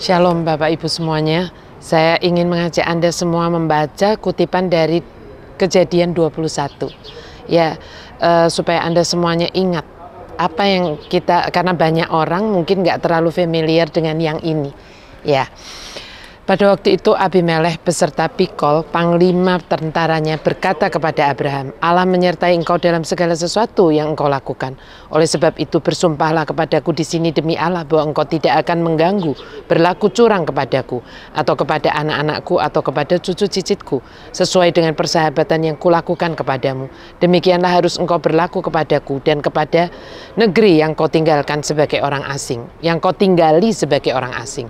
Shalom Bapak Ibu semuanya. Saya ingin mengajak Anda semua membaca kutipan dari Kejadian 21. Ya, uh, supaya Anda semuanya ingat apa yang kita karena banyak orang mungkin nggak terlalu familiar dengan yang ini. Ya. Pada waktu itu Abimelech beserta Pikol, panglima tentaranya berkata kepada Abraham, Allah menyertai engkau dalam segala sesuatu yang engkau lakukan. Oleh sebab itu bersumpahlah kepadaku di sini demi Allah bahwa engkau tidak akan mengganggu, berlaku curang kepadaku, atau kepada anak-anakku, atau kepada cucu cicitku, sesuai dengan persahabatan yang kulakukan kepadamu. Demikianlah harus engkau berlaku kepadaku dan kepada negeri yang kau tinggalkan sebagai orang asing, yang kau tinggali sebagai orang asing.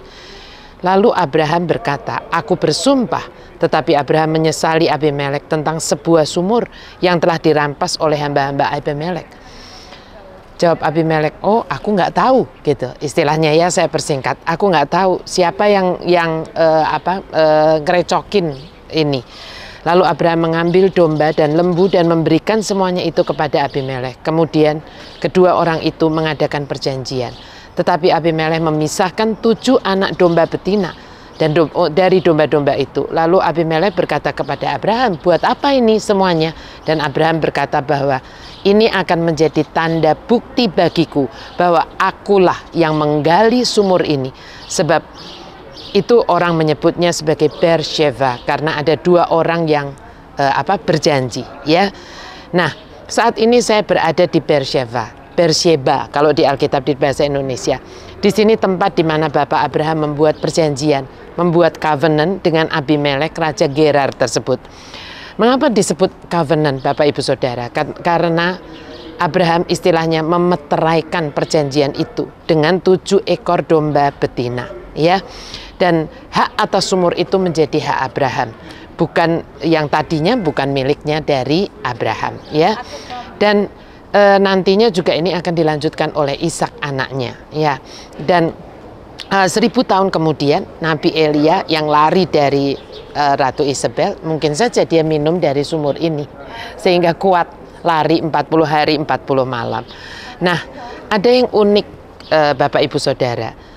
Lalu Abraham berkata, Aku bersumpah. Tetapi Abraham menyesali Abimelek tentang sebuah sumur yang telah dirampas oleh hamba-hamba Abimelek. Jawab Abimelek, oh aku nggak tahu gitu. Istilahnya ya saya persingkat, aku nggak tahu siapa yang yang uh, apa uh, ini. Lalu Abraham mengambil domba dan lembu dan memberikan semuanya itu kepada Abimelek. Kemudian kedua orang itu mengadakan perjanjian. Tetapi Abimelekh memisahkan tujuh anak domba betina dan dom oh, dari domba-domba itu. Lalu Abimelekh berkata kepada Abraham, "Buat apa ini semuanya?" Dan Abraham berkata bahwa ini akan menjadi tanda bukti bagiku bahwa akulah yang menggali sumur ini. Sebab itu orang menyebutnya sebagai Bersheva karena ada dua orang yang eh, apa berjanji, ya. Nah, saat ini saya berada di Bersheva Bersheba kalau di Alkitab di bahasa Indonesia. Di sini tempat di mana Bapak Abraham membuat perjanjian, membuat covenant dengan Abimelek Raja Gerar tersebut. Mengapa disebut covenant Bapak Ibu Saudara? Kan, karena Abraham istilahnya memeteraikan perjanjian itu dengan tujuh ekor domba betina ya dan hak atas sumur itu menjadi hak Abraham bukan yang tadinya bukan miliknya dari Abraham ya dan e, nantinya juga ini akan dilanjutkan oleh Ishak anaknya ya dan e, seribu tahun kemudian Nabi Elia yang lari dari e, Ratu Isabel mungkin saja dia minum dari sumur ini sehingga kuat lari 40 hari 40 malam nah ada yang unik e, Bapak Ibu Saudara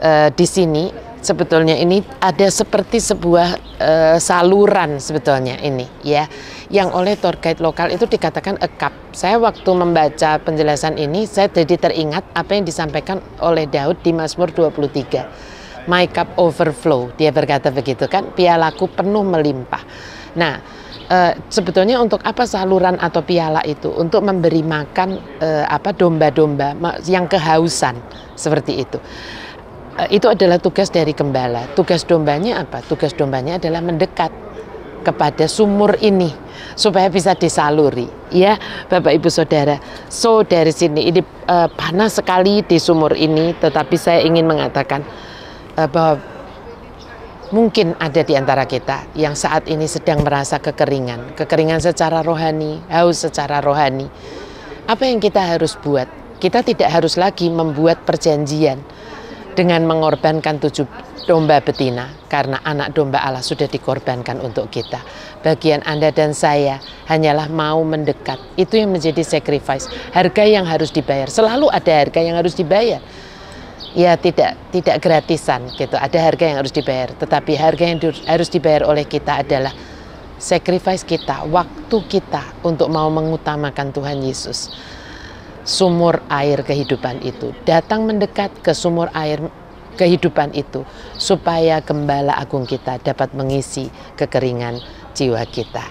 uh, di sini sebetulnya ini ada seperti sebuah uh, saluran sebetulnya ini ya yang oleh tour guide lokal itu dikatakan ekap. Saya waktu membaca penjelasan ini saya jadi teringat apa yang disampaikan oleh Daud di Mazmur 23. My cup overflow, dia berkata begitu kan, pialaku penuh melimpah. Nah, e, sebetulnya untuk apa saluran atau piala itu? Untuk memberi makan e, apa domba-domba yang kehausan seperti itu. Eh, itu adalah tugas dari gembala. Tugas dombanya apa? Tugas dombanya adalah mendekat kepada sumur ini supaya bisa disaluri ya Bapak Ibu Saudara. So dari sini ini uh, panas sekali di sumur ini tetapi saya ingin mengatakan uh, bahwa mungkin ada di antara kita yang saat ini sedang merasa kekeringan, kekeringan secara rohani, haus secara rohani. Apa yang kita harus buat? Kita tidak harus lagi membuat perjanjian dengan mengorbankan tujuh domba betina karena anak domba Allah sudah dikorbankan untuk kita. Bagian Anda dan saya hanyalah mau mendekat. Itu yang menjadi sacrifice. Harga yang harus dibayar. Selalu ada harga yang harus dibayar. Ya tidak tidak gratisan gitu. Ada harga yang harus dibayar. Tetapi harga yang harus dibayar oleh kita adalah sacrifice kita, waktu kita untuk mau mengutamakan Tuhan Yesus sumur air kehidupan itu, datang mendekat ke sumur air kehidupan itu, supaya gembala agung kita dapat mengisi kekeringan jiwa kita.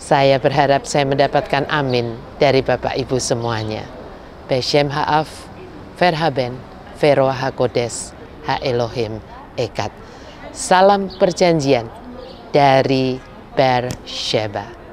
Saya berharap saya mendapatkan amin dari Bapak Ibu semuanya. Beshem Ha'af, Verhaben, Veroa HaKodes, HaElohim, Ekat. Salam perjanjian dari Bersheba.